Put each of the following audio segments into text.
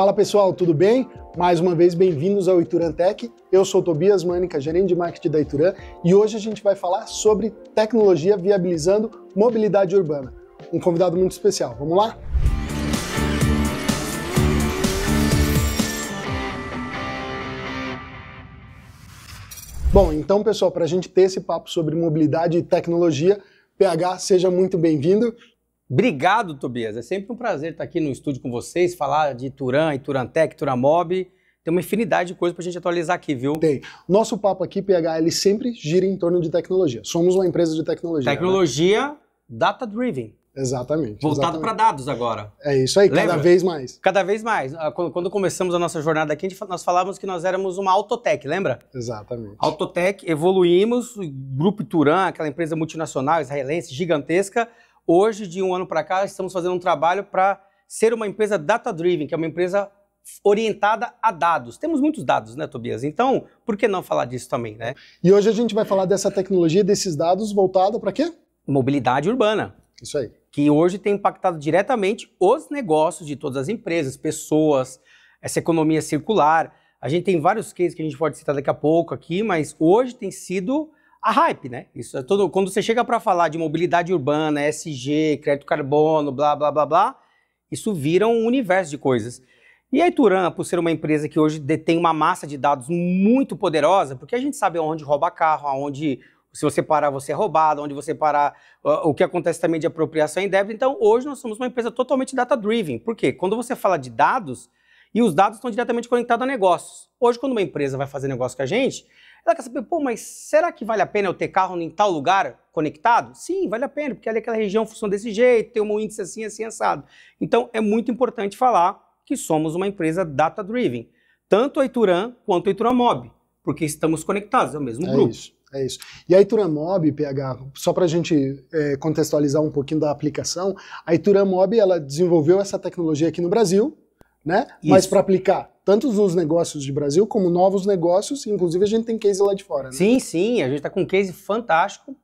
Fala pessoal, tudo bem? Mais uma vez, bem-vindos ao Ituran Tech. Eu sou Tobias Mânica, gerente de marketing da Ituran, e hoje a gente vai falar sobre tecnologia viabilizando mobilidade urbana. Um convidado muito especial, vamos lá? Bom, então pessoal, para a gente ter esse papo sobre mobilidade e tecnologia, PH, seja muito bem-vindo. Obrigado, Tobias. É sempre um prazer estar aqui no estúdio com vocês, falar de Turan, Turantec, Turamob. Tem uma infinidade de coisas para a gente atualizar aqui, viu? Tem. Nosso papo aqui, PHL, sempre gira em torno de tecnologia. Somos uma empresa de tecnologia. Né? Tecnologia né? data-driven. Exatamente. Voltado para dados agora. É isso aí, Lembra? cada vez mais. Cada vez mais. Ah, quando começamos a nossa jornada aqui, nós falávamos que nós éramos uma autotech, lembra? Exatamente. Autotech, evoluímos, Grupo Turan, aquela empresa multinacional israelense gigantesca, Hoje, de um ano para cá, estamos fazendo um trabalho para ser uma empresa data-driven, que é uma empresa orientada a dados. Temos muitos dados, né, Tobias? Então, por que não falar disso também, né? E hoje a gente vai falar dessa tecnologia, desses dados voltada para quê? Mobilidade urbana. Isso aí. Que hoje tem impactado diretamente os negócios de todas as empresas, pessoas, essa economia circular. A gente tem vários cases que a gente pode citar daqui a pouco aqui, mas hoje tem sido a hype, né? Isso é todo, quando você chega para falar de mobilidade urbana, SG, crédito carbono, blá, blá, blá, blá, isso vira um universo de coisas. E a Ituran, por ser uma empresa que hoje detém uma massa de dados muito poderosa, porque a gente sabe onde rouba carro, aonde se você parar você é roubado, onde você parar o que acontece também de apropriação em débito. Então, hoje nós somos uma empresa totalmente data-driven. Por quê? Quando você fala de dados, e os dados estão diretamente conectados a negócios. Hoje, quando uma empresa vai fazer negócio com a gente, ela quer saber, pô, mas será que vale a pena eu ter carro em tal lugar conectado? Sim, vale a pena, porque ali aquela região funciona desse jeito, tem um índice assim, assim, assado. Então é muito importante falar que somos uma empresa data-driven, tanto a Ituran quanto a Ituran Mob, porque estamos conectados, é o mesmo é grupo. Isso. É isso. E a Ituran PH, só para a gente é, contextualizar um pouquinho da aplicação, a Ituran ela desenvolveu essa tecnologia aqui no Brasil, né? Isso. Mas para aplicar tanto nos negócios de Brasil como novos negócios, inclusive a gente tem case lá de fora. Né? Sim, sim, a gente está com um case fantástico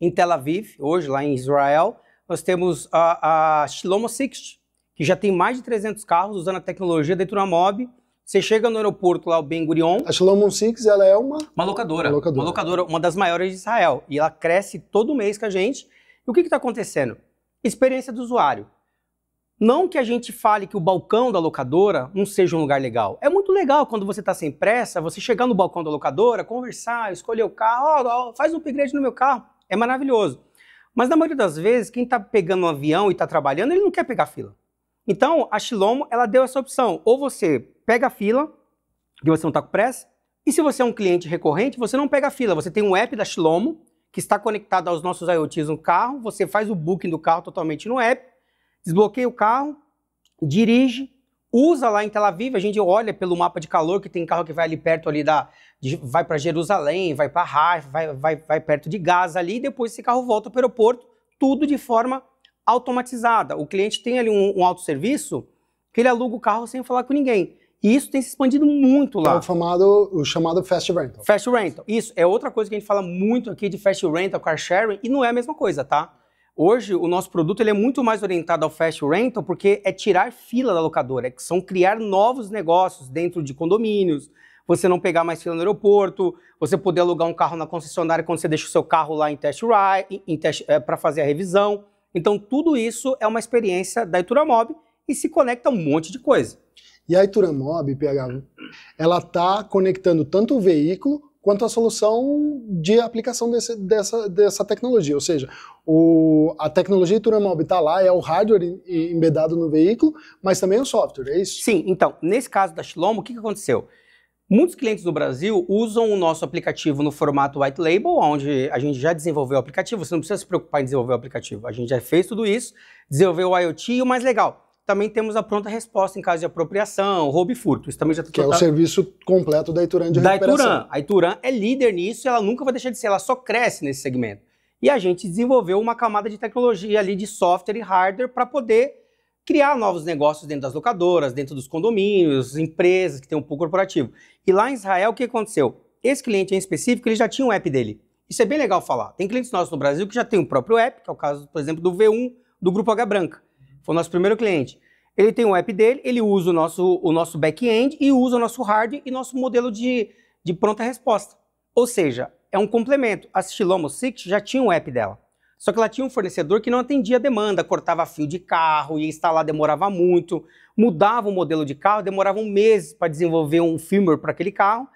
em Tel Aviv, hoje lá em Israel. Nós temos a, a Shlomo Six, que já tem mais de 300 carros usando a tecnologia dentro da Mob. Você chega no aeroporto lá, o Ben Gurion. A Shlomo Six, ela é uma... Uma locadora, uma locadora, uma locadora, uma das maiores de Israel. E ela cresce todo mês com a gente. E o que está acontecendo? Experiência do usuário. Não que a gente fale que o balcão da locadora não seja um lugar legal. É muito legal quando você está sem pressa, você chegar no balcão da locadora, conversar, escolher o carro, oh, faz um upgrade no meu carro. É maravilhoso. Mas na maioria das vezes, quem está pegando um avião e está trabalhando, ele não quer pegar fila. Então, a Shilomo, ela deu essa opção. Ou você pega a fila, que você não está com pressa, e se você é um cliente recorrente, você não pega a fila. Você tem um app da Shilomo, que está conectado aos nossos IoTs no carro, você faz o booking do carro totalmente no app, desbloqueia o carro, dirige, usa lá em Tel Aviv, a gente olha pelo mapa de calor que tem carro que vai ali perto ali da vai para Jerusalém, vai para Haifa, vai, vai, vai perto de Gaza ali e depois esse carro volta para o aeroporto, tudo de forma automatizada. O cliente tem ali um, um autosserviço que ele aluga o carro sem falar com ninguém. E isso tem se expandido muito lá. É o, famado, o chamado Fast Rental. Fast Rental. Isso. É outra coisa que a gente fala muito aqui de Fast Rental, Car Sharing, e não é a mesma coisa, tá? Hoje, o nosso produto ele é muito mais orientado ao fast rental porque é tirar fila da locadora, é que são criar novos negócios dentro de condomínios, você não pegar mais fila no aeroporto, você poder alugar um carro na concessionária quando você deixa o seu carro lá em test ride, é, eh, para fazer a revisão. Então, tudo isso é uma experiência da Ituramob e se conecta a um monte de coisa. E a Ituramob, PH, ela está conectando tanto o veículo quanto à solução de aplicação desse, dessa, dessa tecnologia. Ou seja, o, a tecnologia Turamalb está lá, é o hardware embedado no veículo, mas também o é software, é isso? Sim, então, nesse caso da Shlomo, o que, que aconteceu? Muitos clientes do Brasil usam o nosso aplicativo no formato white label, onde a gente já desenvolveu o aplicativo, você não precisa se preocupar em desenvolver o aplicativo. A gente já fez tudo isso, desenvolveu o IoT e o mais legal, também temos a pronta resposta em caso de apropriação, roubo e furto. Isso também já tá que é o serviço completo da Ituran de da recuperação. Ituran. A Ituran é líder nisso, ela nunca vai deixar de ser, ela só cresce nesse segmento. E a gente desenvolveu uma camada de tecnologia ali de software e hardware para poder criar novos negócios dentro das locadoras, dentro dos condomínios, empresas que têm um pool corporativo. E lá em Israel, o que aconteceu? Esse cliente em específico, ele já tinha um app dele. Isso é bem legal falar. Tem clientes nossos no Brasil que já tem o próprio app, que é o caso, por exemplo, do V1, do Grupo H Branca. Foi o nosso primeiro cliente. Ele tem o app dele, ele usa o nosso, o nosso back-end e usa o nosso hardware e nosso modelo de, de pronta resposta. Ou seja, é um complemento. A Stilomo Six já tinha o um app dela. Só que ela tinha um fornecedor que não atendia a demanda, cortava fio de carro, ia instalar, demorava muito, mudava o modelo de carro, demorava um mês para desenvolver um firmware para aquele carro.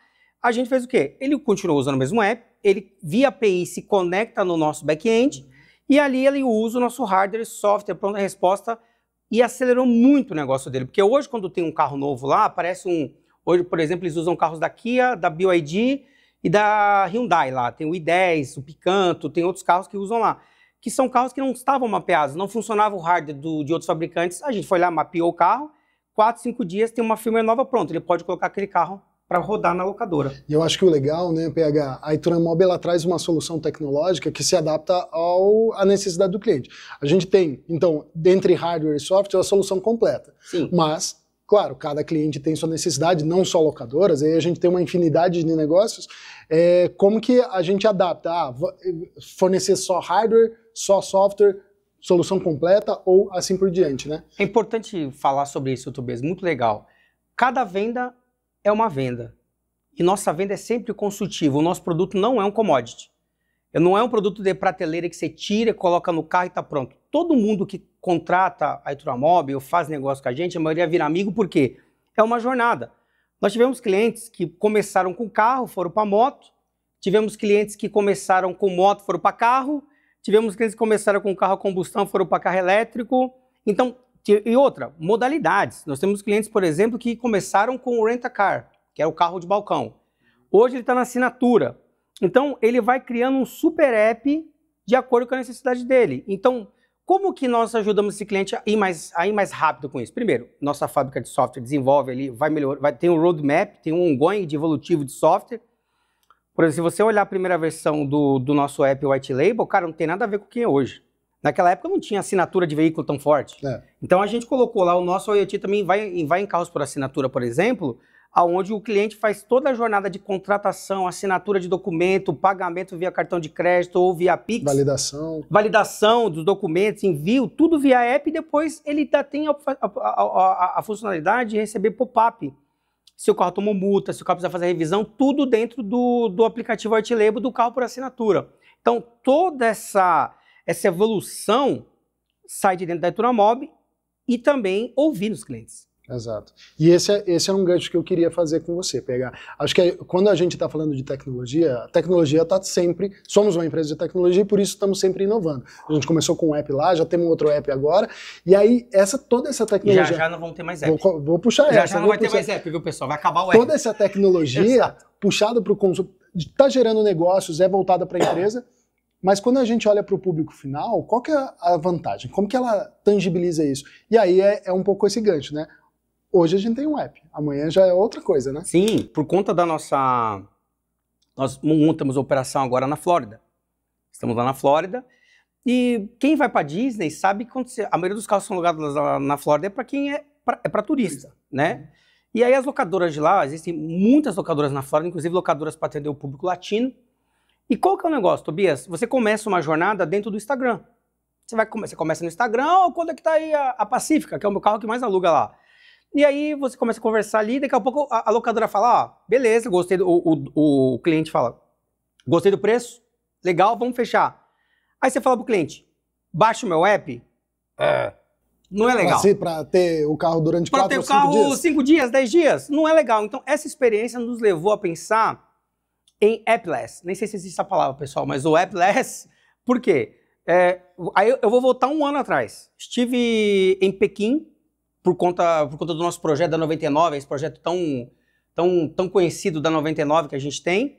A gente fez o quê? Ele continuou usando o mesmo app, ele via API se conecta no nosso back-end e ali ele usa o nosso hardware, software, pronta resposta e acelerou muito o negócio dele. Porque hoje, quando tem um carro novo lá, aparece um. Hoje, por exemplo, eles usam carros da Kia, da BYD e da Hyundai lá. Tem o i10, o Picanto, tem outros carros que usam lá. Que são carros que não estavam mapeados, não funcionava o hardware do, de outros fabricantes. A gente foi lá, mapeou o carro, quatro, cinco dias, tem uma firmware nova pronta. Ele pode colocar aquele carro para rodar na locadora. E eu acho que o legal, né, PH, a Itura Mobile traz uma solução tecnológica que se adapta ao, à necessidade do cliente. A gente tem, então, dentre hardware e software, a solução completa. Sim. Mas, claro, cada cliente tem sua necessidade, não só locadoras, aí a gente tem uma infinidade de negócios. É, como que a gente adapta? Ah, eh, fornecer só hardware, só software, solução completa ou assim por diante, né? É importante falar sobre isso, Tobias, muito legal. Cada venda é uma venda. E nossa venda é sempre consultiva. O nosso produto não é um commodity. Não é um produto de prateleira que você tira, coloca no carro e está pronto. Todo mundo que contrata a Ituramob ou faz negócio com a gente, a maioria vira amigo porque é uma jornada. Nós tivemos clientes que começaram com carro, foram para moto. Tivemos clientes que começaram com moto, foram para carro. Tivemos clientes que começaram com carro a combustão, foram para carro elétrico. Então, e outra, modalidades. Nós temos clientes, por exemplo, que começaram com o rent-a-car, que é o carro de balcão. Hoje ele está na assinatura. Então, ele vai criando um super app de acordo com a necessidade dele. Então, como que nós ajudamos esse cliente a ir mais, a ir mais rápido com isso? Primeiro, nossa fábrica de software desenvolve ali, vai melhorar, vai, tem um roadmap, tem um ongoing de evolutivo de software. Por exemplo, se você olhar a primeira versão do, do nosso app White Label, cara, não tem nada a ver com quem é hoje. Naquela época não tinha assinatura de veículo tão forte. É. Então a gente colocou lá, o nosso IoT também vai, vai em carros por assinatura, por exemplo, aonde o cliente faz toda a jornada de contratação, assinatura de documento, pagamento via cartão de crédito ou via Pix. Validação. Validação dos documentos, envio, tudo via app e depois ele já tem a, a, a, a funcionalidade de receber pop-up. Se o carro tomou multa, se o carro precisa fazer revisão, tudo dentro do, do aplicativo Artilebo do carro por assinatura. Então, toda essa essa evolução sai de dentro da Itura Mob e também ouvir os clientes. Exato. E esse, é, esse é um gancho que eu queria fazer com você, pegar. Acho que é, quando a gente está falando de tecnologia, a tecnologia está sempre. Somos uma empresa de tecnologia e por isso estamos sempre inovando. A gente começou com um app lá, já temos outro app agora. E aí, essa, toda essa tecnologia. Já já não vão ter mais app. Vou, vou puxar já, essa. Já não vai puxar. ter mais app, viu, pessoal? Vai acabar o app. Toda essa tecnologia puxada para o consumo. Está gerando negócios, é voltada para a empresa. Mas quando a gente olha para o público final, qual que é a vantagem? Como que ela tangibiliza isso? E aí é, é um pouco esse gancho, né? Hoje a gente tem um app, amanhã já é outra coisa, né? Sim, por conta da nossa... Nós montamos operação agora na Flórida. Estamos lá na Flórida e quem vai para Disney sabe que a maioria dos carros são alugados na Flórida é para quem é para é turista, turista, né? Uhum. E aí as locadoras de lá, existem muitas locadoras na Flórida, inclusive locadoras para atender o público latino, e qual que é o negócio, Tobias? Você começa uma jornada dentro do Instagram. Você, vai, você começa no Instagram, ou quando é que tá aí a, a Pacífica, que é o meu carro que mais aluga lá. E aí você começa a conversar ali, daqui a pouco a, a locadora fala, ó, ah, beleza, gostei do, o, o, o, cliente fala, gostei do preço, legal, vamos fechar. Aí você fala pro cliente, baixa o meu app, é. não é legal. Assim, ter o carro durante pra quatro, ter o carro cinco dias? dez dias, não é legal. Então essa experiência nos levou a pensar em appless. Nem sei se existe essa palavra, pessoal, mas o appless, por quê? É, aí eu vou voltar um ano atrás. Estive em Pequim por conta, por conta do nosso projeto da 99, esse projeto tão, tão, tão conhecido da 99 que a gente tem.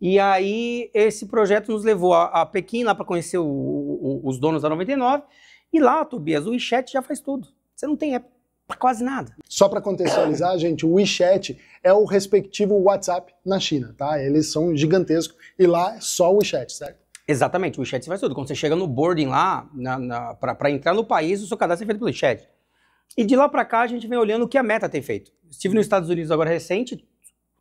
E aí esse projeto nos levou a, a Pequim lá para conhecer o, o, os donos da 99. E lá, Tobias, o WeChat já faz tudo. Você não tem app para quase nada. Só para contextualizar, gente, o WeChat é o respectivo WhatsApp na China, tá? Eles são gigantescos e lá é só o WeChat, certo? Exatamente, o WeChat faz tudo. Quando você chega no boarding lá, para entrar no país, o seu cadastro é feito pelo WeChat. E de lá para cá a gente vem olhando o que a Meta tem feito. Estive nos Estados Unidos agora recente,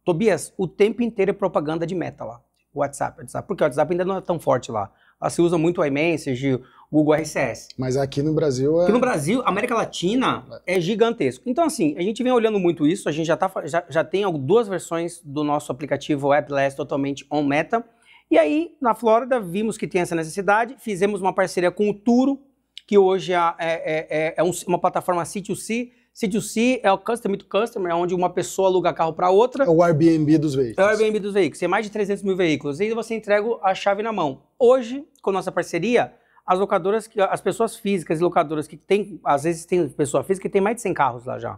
Tobias, o tempo inteiro é propaganda de Meta lá. WhatsApp, WhatsApp, porque o WhatsApp ainda não é tão forte lá. Lá se usa muito o iMessage, Google RCS. Mas aqui no Brasil é... Aqui no Brasil, América Latina é. é gigantesco. Então, assim, a gente vem olhando muito isso, a gente já, tá, já, já tem duas versões do nosso aplicativo Appless totalmente on-meta. E aí, na Flórida, vimos que tem essa necessidade, fizemos uma parceria com o Turo, que hoje é, é, é, é, é uma plataforma C2C, C2C é o customer to customer, é onde uma pessoa aluga carro para outra. É o Airbnb dos veículos. É o Airbnb dos veículos. Tem mais de 300 mil veículos. E aí você entrega a chave na mão. Hoje, com nossa parceria, as locadoras, que, as pessoas físicas e locadoras que tem, às vezes tem pessoa física que tem mais de 100 carros lá já.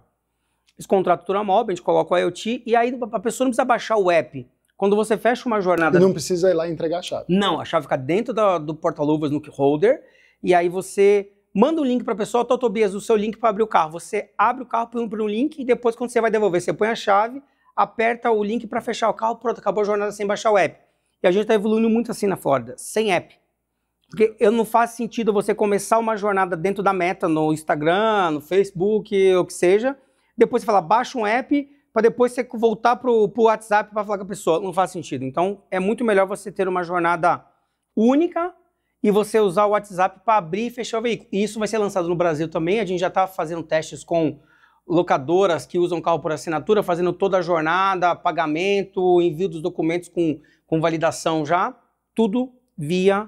Eles contratam Tura Móvel, a gente coloca o IoT e aí a pessoa não precisa baixar o app. Quando você fecha uma jornada... E não precisa ir lá entregar a chave. Não, a chave fica dentro do porta-luvas no holder e aí você manda um link para a pessoa, Tô, Tobias, o seu link para abrir o carro. Você abre o carro, põe um link e depois quando você vai devolver, você põe a chave, aperta o link para fechar o carro, pronto, acabou a jornada sem baixar o app. E a gente está evoluindo muito assim na Flórida, sem app. Porque eu não faz sentido você começar uma jornada dentro da meta no Instagram, no Facebook, ou que seja, depois você falar, baixa um app, para depois você voltar pro, pro WhatsApp para falar com a pessoa. Não faz sentido. Então, é muito melhor você ter uma jornada única e você usar o WhatsApp para abrir e fechar o veículo. E isso vai ser lançado no Brasil também. A gente já está fazendo testes com locadoras que usam carro por assinatura, fazendo toda a jornada, pagamento, envio dos documentos com, com validação já, tudo via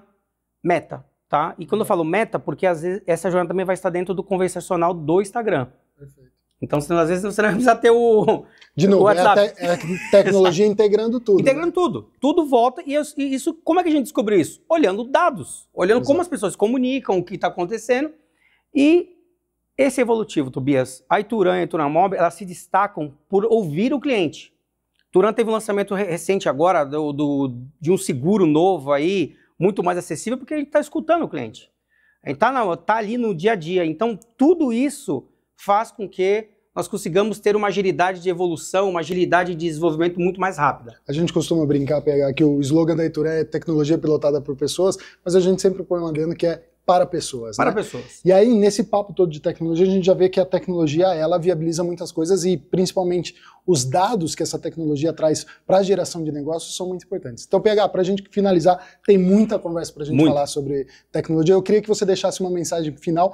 meta, tá? E quando eu uhum. falo meta, porque às vezes essa jornada também vai estar dentro do conversacional do Instagram. Perfeito. Então, às vezes você não precisa ter o. De novo, o é, a te, é a tecnologia integrando tudo. Integrando né? tudo. Tudo volta. E, eu, e, isso, como é que a gente descobriu isso? Olhando dados, olhando Exato. como as pessoas comunicam, o que está acontecendo. E esse evolutivo, Tobias, a Ituran e a Mob, elas se destacam por ouvir o cliente. Turan teve um lançamento recente agora do, do, de um seguro novo aí, muito mais acessível porque a gente está escutando o cliente. A gente está tá ali no dia a dia. Então, tudo isso faz com que nós consigamos ter uma agilidade de evolução, uma agilidade de desenvolvimento muito mais rápida. A gente costuma brincar, pegar que o slogan da Ituré é tecnologia pilotada por pessoas, mas a gente sempre põe lá dentro que é para pessoas. Para né? pessoas. E aí, nesse papo todo de tecnologia, a gente já vê que a tecnologia ela viabiliza muitas coisas e, principalmente, os dados que essa tecnologia traz para a geração de negócios são muito importantes. Então, PH, para a gente finalizar, tem muita conversa para a gente muito. falar sobre tecnologia. Eu queria que você deixasse uma mensagem final,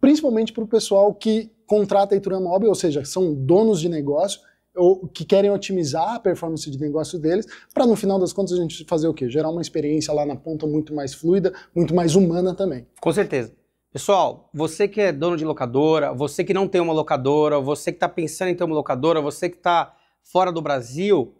principalmente para o pessoal que contrata a Iturama Mobile, ou seja, são donos de negócio ou que querem otimizar a performance de negócio deles, para no final das contas a gente fazer o quê? Gerar uma experiência lá na ponta muito mais fluida, muito mais humana também. Com certeza. Pessoal, você que é dono de locadora, você que não tem uma locadora, você que está pensando em ter uma locadora, você que está fora do Brasil,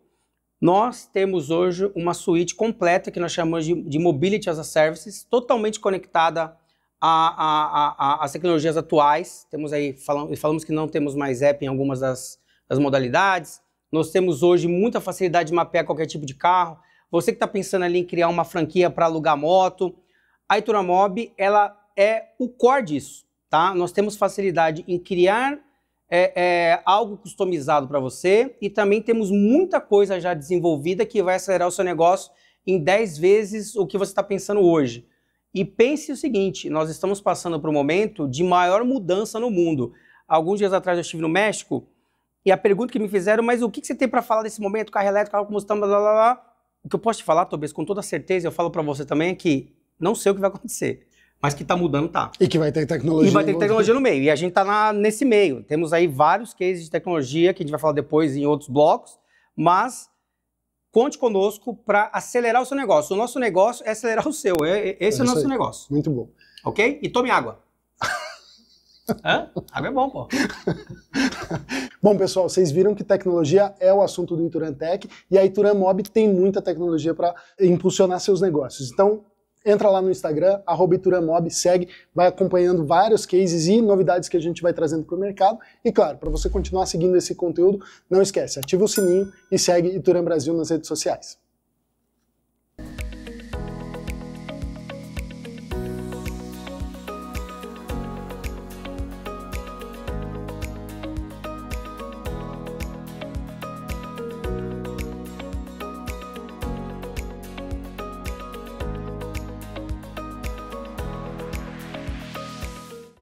nós temos hoje uma suíte completa que nós chamamos de, de Mobility as a Services, totalmente conectada às tecnologias atuais. Temos aí, falam, falamos que não temos mais app em algumas das, das modalidades. Nós temos hoje muita facilidade de mapear qualquer tipo de carro. Você que está pensando ali em criar uma franquia para alugar moto, a Ituramob ela é o core disso, tá? Nós temos facilidade em criar é, é, algo customizado para você e também temos muita coisa já desenvolvida que vai acelerar o seu negócio em 10 vezes o que você está pensando hoje. E pense o seguinte: nós estamos passando por um momento de maior mudança no mundo. Alguns dias atrás eu estive no México e a pergunta que me fizeram, mas o que, que você tem para falar desse momento, carro elétrico, carro combustão, blá, blá, blá? O que eu posso te falar, Tobias, com toda certeza, eu falo para você também, é que não sei o que vai acontecer, mas que está mudando, tá. E que vai ter tecnologia. E vai ter tecnologia no meio. E a gente está nesse meio. Temos aí vários cases de tecnologia que a gente vai falar depois em outros blocos, mas conte conosco para acelerar o seu negócio. O nosso negócio é acelerar o seu. É, é, esse é, é o nosso aí. negócio. Muito bom. Ok? E tome água. Hã? Água é bom, pô. bom, pessoal, vocês viram que tecnologia é o assunto do Tech e a Mob tem muita tecnologia para impulsionar seus negócios. Então, entra lá no Instagram, arroba Mob, segue, vai acompanhando vários cases e novidades que a gente vai trazendo para o mercado. E claro, para você continuar seguindo esse conteúdo, não esquece, ativa o sininho e segue Ituran Brasil nas redes sociais.